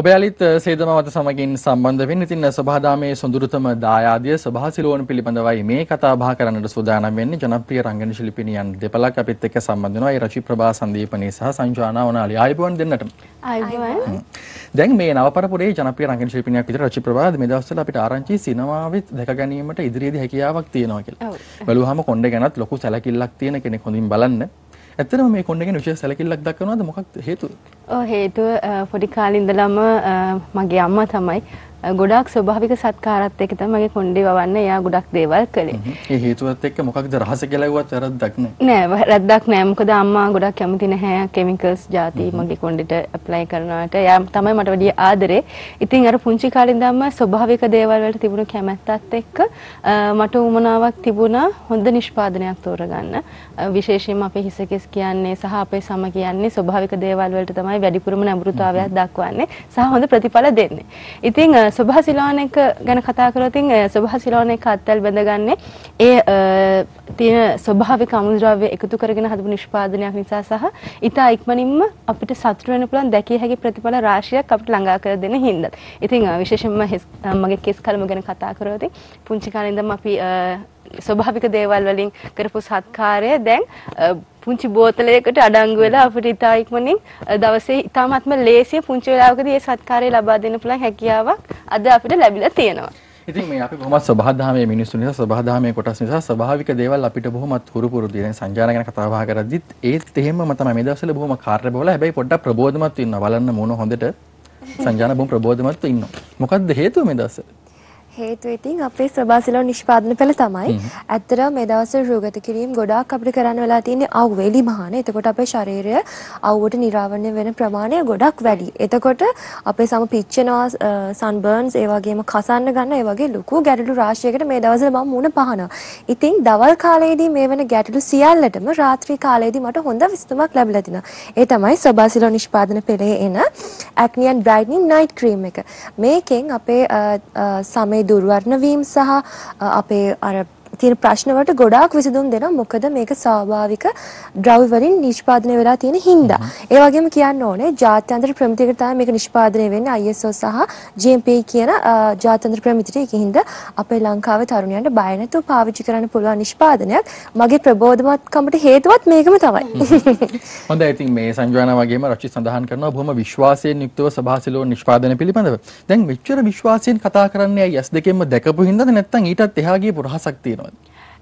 ඔබයාලිත් සේදමවත සමගින් සම්බන්ධ වෙන්න ඉතින් සභාදාමේ සොඳුරුතම දායාදිය සභා සිලෝන පිළිබඳවයි මේ කතා බහ කරන්නට සූදානම් වෙන්නේ ජනප්‍රිය රංගන ශිල්පිනියන් දෙපළක් අපිත් එක්ක සම්බන්ධ වෙනවා ඒ රචි ප්‍රභා සන්දීපනී සහ සංජානා වනාලි ආයුබෝවන් දෙන්නට ආයුබෝවන් දැන් මේ නවපරපුරේ ජනප්‍රිය රංගන ශිල්පිනියක් විදිහට රචි ප්‍රභා මේ දවස්වල අපිට ආරංචි සිනමාවෙත් දැක ගැනීමට ඉදිරියේදී හැකියාවක් තියෙනවා කියලා. බලුවාම කොණ්ඩේ ගැනත් ලොකු සැලකිල්ලක් තියෙන කෙනෙක් හොඳින් බලන්න. ඇත්තටම මේ කොණ්ඩේ ගැන විශේෂ සැලකිල්ලක් දක්වනවද මොකක්ද හේතුව? ඔව් හේතුව පොඩි කාලේ ඉඳලම මගේ අම්මා තමයි ගොඩක් ස්වභාවික සත්කාරත් එක්ක තමයි මගේ කොණ්ඩේ වවන්න එයා ගොඩක් දේවල් කළේ. ඒ හේතුවත් එක්ක මොකක්ද රහස කියලා ඇහුවත් වැරද්දක් නෑ. නෑ වැරද්දක් නෑ. මොකද අම්මා ගොඩක් කැමති නැහැ කිමිකල්ස් જાති මගේ කොණ්ඩෙට ඇප්ලයි කරනවාට. එයා තමයි මට වැඩි ආදරේ. ඉතින් අර පුංචි කාලේ ඉඳන්ම ස්වභාවික දේවල් වලට තිබුණු කැමැත්තත් එක්ක මට උමනාවක් තිබුණා හොඳ නිෂ්පාදනයක් තෝරගන්න. විශේෂයෙන්ම අපේ හිසකෙස් කියන්නේ සහ අපේ සම කියන්නේ ස්වභාවික දේවල් වලට තමයි වැඩිපුරම නැඹුරුතාවයක් දක්වන්නේ සහ හොඳ ප්‍රතිඵල දෙන්නේ. ඉතින් ස්වභාසිලෝන එක ගැන කතා කරොත් ස්වභාසිලෝන එක අත්ල් බඳගන්නේ ඒ තියෙන ස්වභාවික අමුද්‍රව්‍ය එකතු කරගෙන හදපු නිෂ්පාදනයක් නිසා සහ ඉතා ඉක්මනින්ම අපිට සතුටු වෙන්න පුළුවන් දැකිය හැකි ප්‍රතිඵල රාශියක් අපිට ළඟා කර දෙන හින්දා. ඉතින් විශේෂයෙන්ම මගේ කෙස් කලම ගැන කතා කරොත් පුංචි කාලේ ඉඳන්ම අපි ස්වභාවික දේවල් වලින් කරපු සත්කාරය දැන් පුංචි බෝතලයකට අඩංගු වෙලා අපිට ඉතා ඉක්මනින් දවසේ ඉතාමත්ම ලේසිය පුංචි වෙලාවකදී ඒ සත්කාරය ලබා දෙන්න පුළුවන් හැකියාවක් අද අපිට ලැබිලා තියෙනවා. ඉතින් මේ අපි කොහොමත් සබහාධාමයේ මිනිස්සු නිසා සබහාධාමයේ කොටස් නිසා ස්වභාවික දේවල් අපිට බොහොමත් හුරු පුරුදු ඉතින් සංජාන ගැන කතා බහ කරද්දිත් ඒත් එහෙමම තමයි මේ දවස්වල බොහොම කාර්යබහුල හැබැයි පොඩ්ඩක් ප්‍රබෝධමත් වෙනවා බලන්න මොන හොඳට සංජාන බොහොම ප්‍රබෝධමත්ව ඉන්නවා මොකද්ද හේතුව මේ දවස්වල හේතුව ඉතින් අපේ ස්වභාසිලෝ නිෂ්පාදන පෙළ තමයි. ඇත්තට මේ දවස්වල රෝගත කිරීම ගොඩාක් අපිට කරන්න වෙලා තියෙන්නේ අවුව එලිමහාන. එතකොට අපේ ශරීරය අවුවට නිරාවරණය වෙන ප්‍රමාණය ගොඩක් වැඩි. එතකොට අපේ සම පිච්චෙනවා සන්බර්න්ස් ඒ වගේම කසන්න ගන්න ඒ වගේ ලොකු ගැටලු රාශියකට මේ දවස්වල මම මුණ පහනවා. ඉතින් දවල් කාලයේදී මේ වෙන ගැටලු සියල්ලටම රාත්‍රී කාලයේදී මට හොඳ විසඳුමක් ලැබිලා තිනවා. ඒ තමයි ස්වභාසිලෝ නිෂ්පාදන පෙළේ එන acne and brightening night cream එක. මේකෙන් අපේ සමේ දුර්වර්ණ වීම සහ අපේ අර තියෙන ප්‍රශ්න වලට ගොඩාක් විසඳුම් දෙනවා මොකද මේක ස්වාභාවික ද්‍රව්‍ය වලින් නිෂ්පාදනය වෙලා තියෙන හින්දා. ඒ වගේම කියන්න ඕනේ ජාත්‍යන්තර ප්‍රමිතියකට තමයි මේක නිෂ්පාදනය වෙන්නේ ISO සහ GMP කියන ජාත්‍යන්තර ප්‍රමිතියට. ඒකින්ද අපේ ලංකාවේ තරුණයන්ට බය නැතුව පාවිච්චි කරන්න පුළුවන් නිෂ්පාදනයක් මගේ ප්‍රබෝධමත්කමට හේතුවත් මේකම තමයි. හොඳයි ඉතින් මේ සංජානන වගේම රචිත් සඳහන් කරනවා බොහොම විශ්වාසයෙන් යුක්තව සභාසිලෝ නිෂ්පාදනය පිළිබඳව. දැන් මෙච්චර විශ්වාසයෙන් කතා කරන්නේ ඇයි S2 එකෙන්ම දැකපු හින්දාද නැත්නම් ඊටත් එහා ගියපු රහසක් තියෙනවද?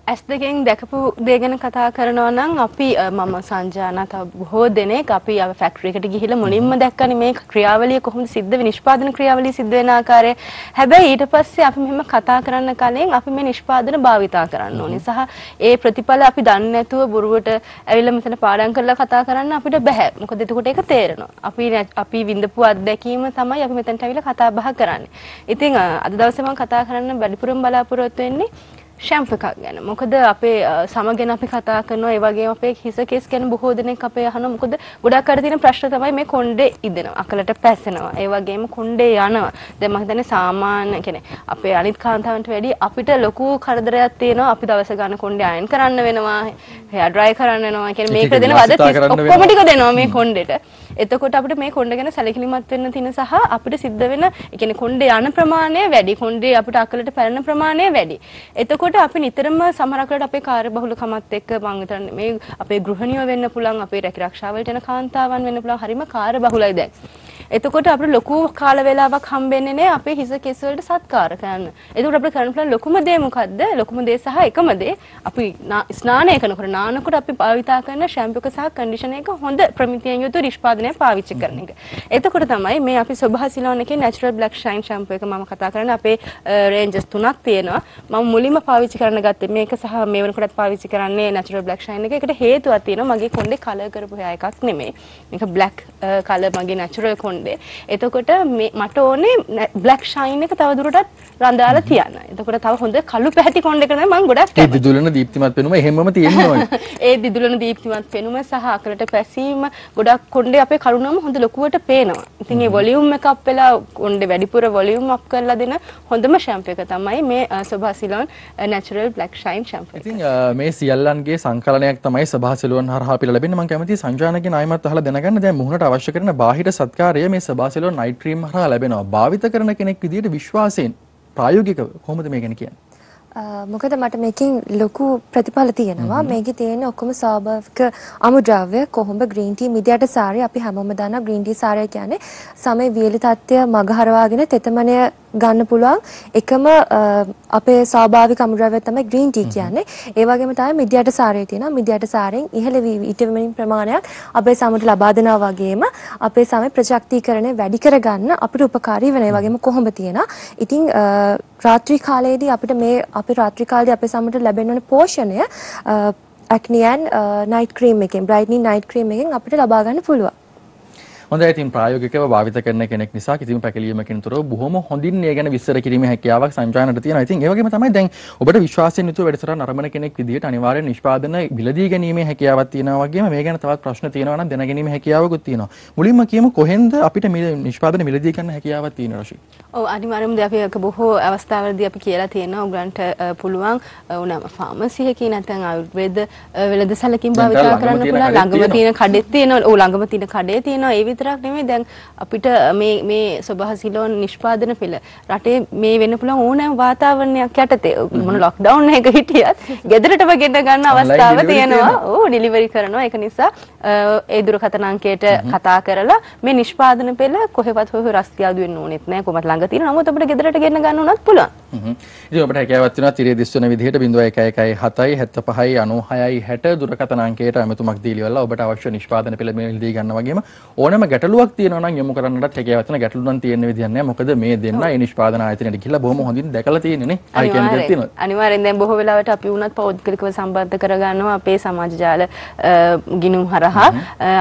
ඇස් දෙකෙන් දැකපු දේ ගැන කතා කරනවා නම් අපි මම සංජානා තව බොහෝ දෙනෙක් අපි අව ෆැක්ටරි එකට ගිහිල්ලා මුලින්ම දැක්කනේ මේ ක්‍රියාවලිය කොහොමද සිද්ධ වෙන්නේ නිෂ්පාදන ක්‍රියාවලිය සිද්ධ වෙන ආකාරය. හැබැයි ඊට පස්සේ අපි මෙහෙම කතා කරන්න කලින් අපි මේ නිෂ්පාදන භාවිතා කරන්න ඕනේ. සහ ඒ ප්‍රතිඵල අපි දන්නේ නැතුව බොරුවට ඇවිල්ලා මෙතන පාඩම් කරලා කතා කරන්න අපිට බෑ. මොකද එතකොට ඒක තේරෙනවා. අපි අපි විඳපු අත්දැකීම තමයි අපි මෙතනට ඇවිල්ලා කතා බහ කරන්නේ. ඉතින් අද දවසේ මම කතා කරන්න වැඩිපුරම බලාපොරොත්තු වෙන්නේ ෂැම්ප එකක් ගැන මොකද අපේ සමගෙන අපි කතා කරනවා ඒ වගේම අපේ හිස කෙස් ගැන බොහෝ දෙනෙක් අපේ අහනවා මොකද ගොඩක් අර තියෙන ප්‍රශ්න තමයි මේ කොණ්ඩේ ඉදෙනවා අකලට පැසෙනවා ඒ වගේම කොණ්ඩේ යනවා දැන් මම හිතන්නේ සාමාන්‍ය කියන්නේ අපේ අනිත් කාන්තාවන්ට වැඩිය අපිට ලොකු කරදරයක් තියෙනවා අපි දවස ගන්න කොණ්ඩේ අයන් කරන්න වෙනවා හෙයා ඩ්‍රයි කරන්න වෙනවා කියන්නේ මේක දෙන වද ඔක්කොම ටික දෙනවා මේ කොණ්ඩේට එතකොට අපිට මේ කොණ්ඩ ගැන සැලකිලිමත් වෙන්න තියෙන සහ අපිට සිද්ධ වෙන يعني කොණ්ඩ යන ප්‍රමාණය වැඩි කොණ්ඩේ අපිට අකලට පැලෙන ප්‍රමාණය වැඩි. එතකොට අපි නිතරම සමහර අකලට අපේ කාර්යබහුලකමත් එක්ක මම හිතන්නේ මේ අපේ ගෘහණිය වෙන්න පුළුවන් අපේ රැකිරක්ෂාවලට යන කාන්තාවන් වෙන්න පුළුවන් හරිම කාර්යබහුලයි දැන්. එතකොට අපිට ලොකු කාල වේලාවක් හම්බෙන්නේ නැහැ අපේ හිස කෙස් වලට සත්කාර කරන්න. එතකොට අපිට කරන්න පුළුවන් ලොකුම දේ මොකද්ද? ලොකුම දේ සහ එකම දේ අපි ස්නානය කරනකොට නානකොට අපි භාවිතා කරන ෂැම්පූක සහ කන්ඩිෂනර් එක හොඳ ප්‍රමිතියෙන් යුතු නිෂ්පාදනය පාවිච්චි කරන එක. එතකොට තමයි මේ අපි සොභාසිලෝන් එකේ natural black shine shampoo එක මම කතා කරන්නේ අපේ රේන්ජස් තුනක් තියෙනවා. මම මුලින්ම පාවිච්චි කරන්න ගත්තේ මේක සහ මේ වෙනකොටත් පාවිච්චි කරන්නේ natural black shine එක. ඒකට හේතුවක් තියෙනවා මගේ කොණ්ඩේ කලර් කරපු hair එකක් නෙමෙයි. මේක black කලර් මගේ natural කොණ්ඩේ ඡන්දය. එතකොට මට ඕනේ බ්ලැක් ෂයින් එක තවදුරටත් රඳාලා තියන්න. එතකොට තව හොඳ කළු පැහැති කොණ්ඩ එක තමයි මම ගොඩක් කැමති. ඒ දිදුලන දීප්තිමත් පෙනුම එහෙමම තියෙන්න ඕනේ. ඒ දිදුලන දීප්තිමත් පෙනුම සහ අකලට පැසීම ගොඩක් කොණ්ඩේ අපේ කරුණම හොඳ ලොකුවට පේනවා. ඉතින් ඒ වොලියුම් එක අප් වෙලා කොණ්ඩේ වැඩිපුර වොලියුම් අප් කරලා දෙන හොඳම ෂැම්පූ එක තමයි මේ සබහාසිලොන් natural black shine shampoo. ඉතින් මේ සියල්ලන්ගේ සංකලනයක් තමයි සබහාසිලොන් හරහා අපිට ලැබෙන්නේ. මම කැමතියි සංජානකගේ නායමත් අහලා දැනගන්න දැන් මුහුණට අවශ්‍ය කරන බාහිර සත්කාරය මේ සබාසෙලෝ නයිට්‍රීම් හරහා ලැබෙනවා. භාවිත කරන කෙනෙක් විදිහට විශ්වාසයෙන් ප්‍රායෝගිකව කොහොමද මේ ගැන කියන්නේ? මොකද මට මේකින් ලොකු ප්‍රතිඵල තියෙනවා මේකේ තියෙන ඔක්කොම ස්වාභාවික අමුද්‍රව්‍ය කොහොඹ ග්‍රීන් ටී මිදියට සාරය අපි හැමෝම දන්නා ග්‍රීන් ටී සාරය කියන්නේ සමේ වියලි තත්ත්වය මගහරවාගෙන තෙතමනය ගන්න පුළුවන් එකම අපේ ස්වාභාවික අමුද්‍රව්‍ය තමයි green tea කියන්නේ. ඒ වගේම තමයි මිදියට සාරය තියෙනවා. මිදියට සාරෙන් ඉහළ විටමින් ප්‍රමාණයක් අපේ සමුද්‍ර ලබා දෙනවා වගේම අපේ සමේ ප්‍රජාක්තිකරණය වැඩි කරගන්න අපිට උපකාරී වෙනවා. ඒ වගේම කොහොඹ තියෙනවා. ඉතින් රාත්‍රී කාලයේදී අපිට මේ අපේ රාත්‍රී කාලේදී අපේ සමුද්‍ර ලැබෙන පෝෂණය ඇක්නියන් නයිට් ක්‍රීම් එකෙන් බ්‍රයිට්නින් නයිට් ක්‍රීම් එකෙන් අපිට ලබා ගන්න පුළුවන්. හොඳයි ඉතින් ප්‍රායෝගිකව භාවිත කරන කෙනෙක් නිසා කිසිම පැකිලීමකින් තොරව බොහොම හොඳින් ඒ ගැන විස්තර කිරීමේ හැකියාවක් සංජානනට තියෙනවා. ඉතින් ඒ වගේම තමයි දැන් ඔබට විශ්වාසයෙන් යුතුව වැඩසටහන නරඹන කෙනෙක් විදිහට අනිවාර්යෙන් නිෂ්පාදන බිලදී ගැනීමේ හැකියාවක් තියෙනවා වගේම මේ ගැන තවත් ප්‍රශ්න තියෙනවා නම් දැනගැනීමේ හැකියාවකුත් තියෙනවා. මුලින්ම කියමු කොහෙන්ද අපිට මේ නිෂ්පාදන මිලදී ගන්න හැකියාවක් තියෙනවා රෂි? ඔව් අනිවාර්යෙන්ම අපි ඒක බොහෝ අවස්ථාවලදී අපි කියලා තියෙනවා උගලන්ට පුළුවන් උනම ෆාමසියකින් නැත්නම් ආයුර්වේද වෙළඳසැලකින් භාවිතා කරන්න පුළුවන් ළඟම තියෙන කඩේ තියෙනවා ඔව් ළඟම තියෙන කඩේ තියෙනවා ඒ විතරක් නෙමෙයි දැන් අපිට මේ මේ සබහසිලෝන් නිෂ්පාදන පෙළ රටේ මේ වෙන්න පුළුවන් ඕනෑම වාතාවරණයක් යටතේ මොන ලොක්ඩවුන් එක හිටියත් ගෙදරටම ගෙන්න ගන්න අවස්ථාව තියෙනවා. ඕ ඩිලිවරි කරනවා. ඒක නිසා ඒ දුරකථන අංකයට කතා කරලා මේ නිෂ්පාදන පෙළ කොහෙවත් හොය රස්ති ආදු වෙන්න ඕනෙත් නෑ කොහොමද ළඟ තියෙන නමුත් අපිට ගෙදරට ගෙන්න ගන්න උනත් පුළුවන්. හ්ම්. ඉතින් අපිට හැකියාවක් තියෙනවා තිරේ දිස්වන විදිහට 0117යි 95යි 60යි 60 දුරකථන අංකයට අමතුමක් දීලිවලා ඔබට අවශ්‍ය නිෂ්පාදන පෙළ මේ දී ගන්න වගේම ඕනම ගැටලුවක් තියෙනවා නම් යොමු කරන්නටත් හැකිය වචන ගැටලුවක් නම් තියෙන විදියක් නැහැ. මොකද මේ දෙන්න ඒ නිෂ්පාදන ආයතනයට ගිහිල්ලා බොහොම හොඳින් දැකලා තියෙනනේ. අයි කියන දෙයක් තියෙනවා. අනිවාර්යෙන් දැන් බොහෝ වෙලාවට අපි වුණත් පෞද්ගලිකව සම්බන්ධ කරගන්නවා අපේ සමාජ ජාල ගිණුම් හරහා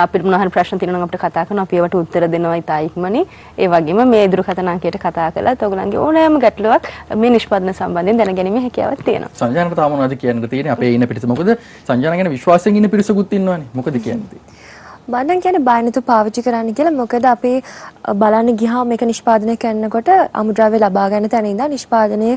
අපිට මොනවා හරි ප්‍රශ්න තියෙනවා නම් අපිට කතා කරනවා. අපි ඒවට උත්තර දෙනවා ඉතා ඉක්මනින්. ඒ වගේම මේ දුරකථන අංකයට කතා කළත් ඔයගොල්ලන්ගේ ඕනෑම ගැටලුවක් මේ නිෂ්පාදන සම්බන්ධයෙන් දැනගැනීමේ හැකියාවක් තියෙනවා. සංජානකට තාම මොනවද කියන්න තියෙන්නේ? අපේ ඉන්න පිරිස මොකද සංජාන ගැන විශ්වාසයෙන් ඉන්න පිරිසකුත් ඉන්නවනේ. මොකද කියන්නේ? මනම් කියන බයනතු පාවිච්චි කරන්න කියලා මොකද අපි බලන්න ගිහාම මේක නිෂ්පාදනය කරනකොට අමුද්‍රව්‍ය ලබා ගන්න තැන ඉඳන් නිෂ්පාදනය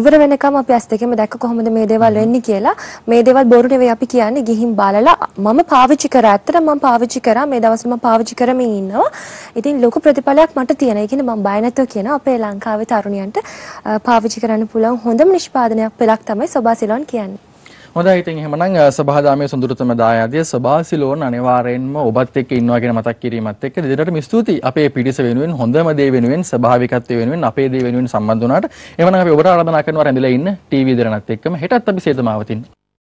ඉවර වෙනකම් අපි ඇස් දෙකෙම දැක්ක කොහොමද මේ දේවල් වෙන්නේ කියලා මේ දේවල් බොරු නෙවෙයි අපි කියන්නේ ගිහින් බලලා මම පාවිච්චි කරා ඇත්තට මම පාවිච්චි කරා මේ දවස්වල මම පාවිච්චි කරමින් ඉන්නවා ඉතින් ලොකු ප්‍රතිඵලයක් මට තියෙනවා ඒ කියන්නේ මම බය නැතුව කියන අපේ ලංකාවේ තරුණියන්ට පාවිච්චි කරන්න පුළුවන් හොඳම නිෂ්පාදනයක් පෙළක් තමයි සොබා සිලොන් කියන්නේ හොඳයි ඉතින් එහෙමනම් සභාදාමයේ සොඳුරුතම දායාදිය සභාසිලෝන් අනිවාර්යෙන්ම ඔබත් එක්ක ඉන්නවා කියන මතක් කිරීමත් එක්ක දෙදෙනාටම ස්තුතියි. අපේ පිටිස වෙනුවෙන් හොඳම දේ වෙනුවෙන් ස්වභාවිකත්වය වෙනුවෙන් අපේ දේ වෙනුවෙන් සම්බන්ධ වුණාට. එහෙමනම් අපි ඔබට ආරාධනා කරනවා රැඳිලා ඉන්න ටීවී දරණත් එක්කම හෙටත් අපි සේතමාවතින්